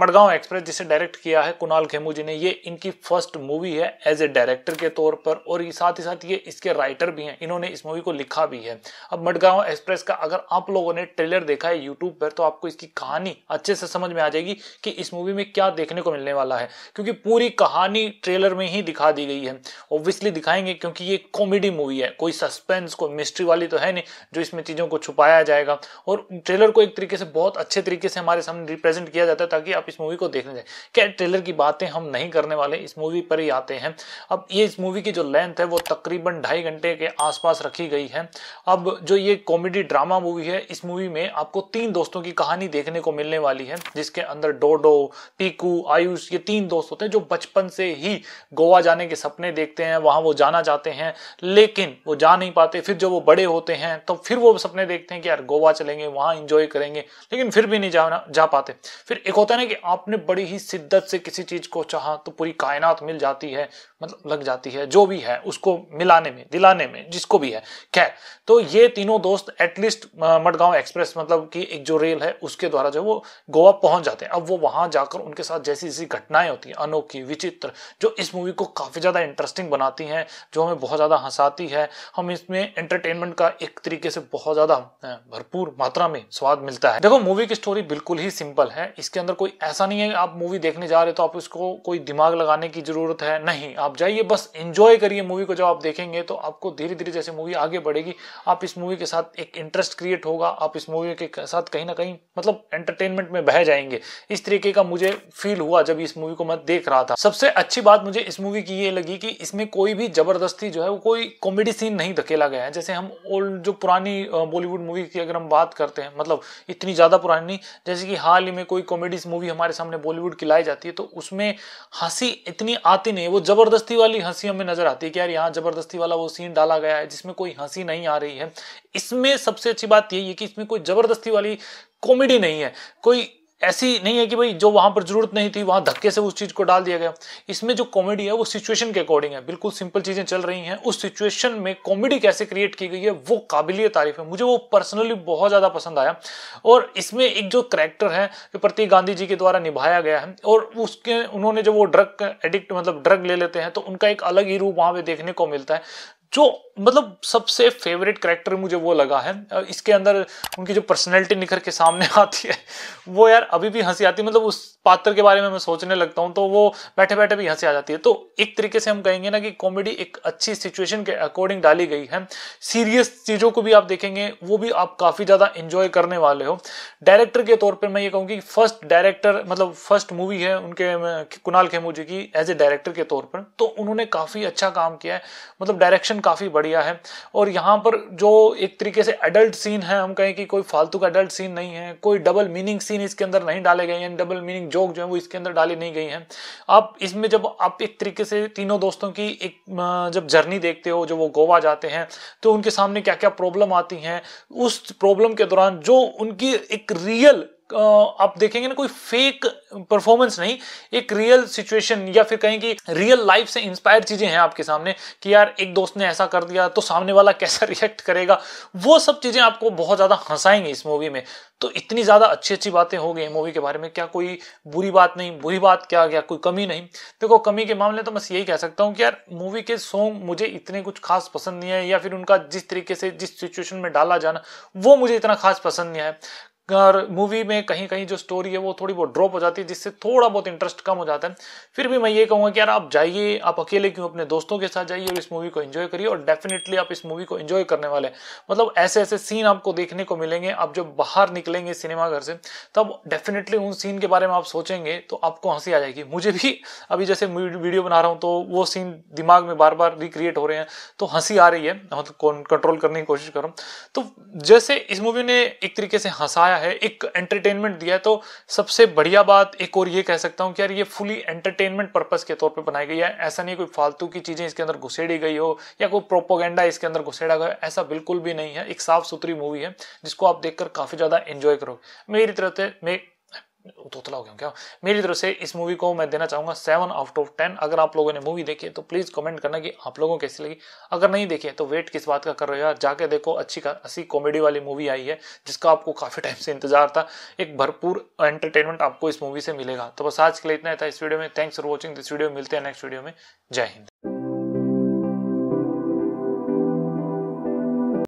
Madgaon express जिसे direct किया है कुणाल खेमू जी ने ये इनकी फर्स्ट मूवी है एज ए डायरेक्टर के तौर पर और साथ ही साथ ये इसके राइटर भी हैं इन्होंने इस मूवी को लिखा भी है अब मडगांव एक्सप्रेस का अगर आप लोगों ने ट्रेलर देखा है यूट्यूब पर तो आपको इसकी कहानी अच्छे से समझ में आ जाएगी कि इस मूवी में क्या देखने को मिलने वाला है क्योंकि पूरी कहानी ट्रेलर में ही दिखा दी गई है ऑब्वियसली दिखाएंगे क्योंकि ये कॉमेडी मूवी है कोई सस्पेंस कोई मिस्ट्री वाली तो है नहीं जो इसमें चीज़ों को छुपाया जाएगा और ट्रेलर को एक तरीके से बहुत अच्छे तरीके से हमारे सामने रिप्रेजेंट किया जाता है ताकि आप आप इस मूवी को देखने जाए क्या ट्रेलर की बातें हम नहीं करने वाले इस मूवी पर ही आते हैं अब ये इस मूवी की जो लेंथ है वो तकरीबन ढाई घंटे के आसपास रखी गई है अब जो ये कॉमेडी ड्रामा मूवी है इस मूवी में आपको तीन दोस्तों की कहानी देखने को मिलने वाली है जिसके अंदर डोडो पीकू आयुष ये तीन दोस्त होते हैं जो बचपन से ही गोवा जाने के सपने देखते हैं वहां वो जाना चाहते हैं लेकिन वो जा नहीं पाते फिर जब वो बड़े होते हैं तो फिर वो सपने देखते हैं कि यार गोवा चलेंगे वहां इंजॉय करेंगे लेकिन फिर भी नहीं जा जा पाते फिर एक होता है ना कि आपने बड़ी ही शिद्दत से किसी चीज को चाहा तो पूरी कायनात मिल जाती है मतलब लग जाती है जो भी है उसको मिलाने में दिलाने में जिसको भी है खैर तो ये तीनों दोस्त एटलीस्ट मडगांव एक्सप्रेस मतलब कि एक जो रेल है उसके द्वारा जो वो गोवा पहुंच जाते हैं अब वो वहां जाकर उनके साथ जैसी जैसी घटनाएं होती हैं अनोखी विचित्र जो इस मूवी को काफी ज्यादा इंटरेस्टिंग बनाती हैं जो हमें बहुत ज्यादा हंसाती है हम इसमें एंटरटेनमेंट का एक तरीके से बहुत ज्यादा भरपूर मात्रा में स्वाद मिलता है देखो मूवी की स्टोरी बिल्कुल ही सिंपल है इसके अंदर कोई ऐसा नहीं है आप मूवी देखने जा रहे तो आप इसको कोई दिमाग लगाने की ज़रूरत है नहीं आप जाइए बस इंजॉय करिए मूवी को जब आप देखेंगे तो आपको धीरे धीरे जैसे मूवी आगे बढ़ेगी आप इस मूवी के साथ एक इंटरेस्ट क्रिएट होगा आप इस मूवी के साथ कहीं ना कहीं मतलब एंटरटेनमेंट में बह जाएंगे इस तरीके का मुझे फील हुआ जब इस मूवी को मैं देख रहा था सबसे अच्छी बात मुझे इस मूवी की ये लगी कि इसमें कोई भी ज़बरदस्ती जो है वो कोई कॉमेडी सीन नहीं धकेला गया है जैसे हम ओल्ड जो पुरानी बॉलीवुड मूवी की अगर हम बात करते हैं मतलब इतनी ज़्यादा पुरानी जैसे कि हाल ही में कोई कॉमेडी मूवी हमारे सामने बॉलीवुड की लाई जाती है तो उसमें हंसी इतनी आती नहीं वो जबरदस्ती वाली हंसी हमें नजर आती है कि यार यहाँ जबरदस्ती वाला वो सीन डाला गया है जिसमें कोई हंसी नहीं आ रही है इसमें सबसे अच्छी बात यही है कि इसमें कोई जबरदस्ती वाली कॉमेडी नहीं है कोई ऐसी नहीं है कि भाई जो वहां पर जरूरत नहीं थी वहां धक्के से उस चीज को डाल दिया गया इसमें जो कॉमेडी है वो सिचुएशन के अकॉर्डिंग है बिल्कुल सिंपल चीजें चल रही हैं उस सिचुएशन में कॉमेडी कैसे क्रिएट की गई है वो काबिलियत तारीफ है मुझे वो पर्सनली बहुत ज्यादा पसंद आया और इसमें एक जो करेक्टर है जो प्रतीक गांधी जी के द्वारा निभाया गया है और उसके उन्होंने जब वो ड्रग एडिक्ट मतलब ड्रग ले लेते हैं तो उनका एक अलग ही रूप वहां पर देखने को मिलता है जो मतलब सबसे फेवरेट करेक्टर मुझे वो लगा है इसके अंदर उनकी जो पर्सनैलिटी निखर के सामने आती है वो यार अभी भी हंसी आती है मतलब उस पात्र के बारे में मैं सोचने लगता हूँ तो वो बैठे बैठे भी हंसी आ जाती है तो एक तरीके से हम कहेंगे ना कि कॉमेडी एक अच्छी सिचुएशन के अकॉर्डिंग डाली गई है सीरियस चीज़ों को भी आप देखेंगे वो भी आप काफ़ी ज़्यादा इंजॉय करने वाले हो डायरेक्टर के तौर पर मैं ये कहूँगी फर्स्ट डायरेक्टर मतलब फर्स्ट मूवी है उनके कुणाल खेमू जी की एज ए डायरेक्टर के तौर पर तो उन्होंने काफ़ी अच्छा काम किया है मतलब डायरेक्शन काफ़ी बढ़िया बढ़िया है और यहाँ पर जो एक तरीके से एडल्ट सीन है हम कहें कि कोई फालतू का एडल्ट सीन नहीं है कोई डबल मीनिंग सीन इसके अंदर नहीं डाले गए हैं डबल मीनिंग जोक जो है वो इसके अंदर डाली नहीं गई है आप इसमें जब आप एक तरीके से तीनों दोस्तों की एक जब जर्नी देखते हो जो वो गोवा जाते हैं तो उनके सामने क्या क्या प्रॉब्लम आती हैं उस प्रॉब्लम के दौरान जो उनकी एक रियल आप देखेंगे ना कोई फेक परफॉर्मेंस नहीं एक रियल सिचुएशन या फिर कहें कि रियल लाइफ से इंस्पायर चीजें हैं आपके सामने कि यार एक दोस्त ने ऐसा कर दिया तो सामने वाला कैसा रिएक्ट करेगा वो सब चीजें आपको बहुत ज्यादा हंसाएंगे इस मूवी में तो इतनी ज्यादा अच्छी अच्छी बातें हो गई मूवी के बारे में क्या कोई बुरी बात नहीं बुरी बात क्या क्या कोई कमी नहीं देखो कमी के मामले तो बस यही कह सकता हूँ कि यार मूवी के सॉन्ग मुझे इतने कुछ खास पसंद नहीं है या फिर उनका जिस तरीके से जिस सिचुएशन में डाला जाना वो मुझे इतना खास पसंद नहीं है मूवी में कहीं कहीं जो स्टोरी है वो थोड़ी बहुत ड्रॉप हो जाती है जिससे थोड़ा बहुत इंटरेस्ट कम हो जाता है फिर भी मैं ये कहूँगा कि यार आप जाइए आप अकेले क्यों अपने दोस्तों के साथ जाइए और इस मूवी को एंजॉय करिए और डेफिनेटली आप इस मूवी को एंजॉय करने वाले हैं मतलब ऐसे ऐसे सीन आपको देखने को मिलेंगे आप जब बाहर निकलेंगे सिनेमाघर से तब डेफिनेटली उन सीन के बारे में आप सोचेंगे तो आपको हंसी आ जाएगी मुझे भी अभी जैसे वीडियो बना रहा हूँ तो वो सीन दिमाग में बार बार रिक्रिएट हो रहे हैं तो हंसी आ रही है मतलब कंट्रोल करने की कोशिश कर रहा हूँ तो जैसे इस मूवी ने एक तरीके से हंसाया दिया है एक एंटरटेनमेंट दिया है तो सबसे बढ़िया बात एक और ये कह सकता हूँ कि यार ये फुली एंटरटेनमेंट पर्पस के तौर पे बनाई गई है ऐसा नहीं कोई फालतू की चीज़ें इसके अंदर घुसेड़ी गई हो या कोई प्रोपोगेंडा इसके अंदर घुसेड़ा गया ऐसा बिल्कुल भी नहीं है एक साफ सुथरी मूवी है जिसको आप देखकर काफ़ी ज़्यादा इन्जॉय करोगे मेरी तरह से मैं उतला हो गया क्या मेरी तरफ से इस मूवी को मैं देना चाहूंगा सेवन आउट ऑफ टेन अगर आप लोगों ने मूवी देखी है तो प्लीज़ कमेंट करना कि आप लोगों को कैसी लगी अगर नहीं देखी है तो वेट किस बात का कर रहे हो यार जाके देखो अच्छी अच्छी कॉमेडी वाली मूवी आई है जिसका आपको काफ़ी टाइम से इंतजार था एक भरपूर एंटरटेनमेंट आपको इस मूवी से मिलेगा तो बस आज के लिए इतना था इस वीडियो में thanks for watching this video मिलते हैं नेक्स्ट वीडियो में जय हिंद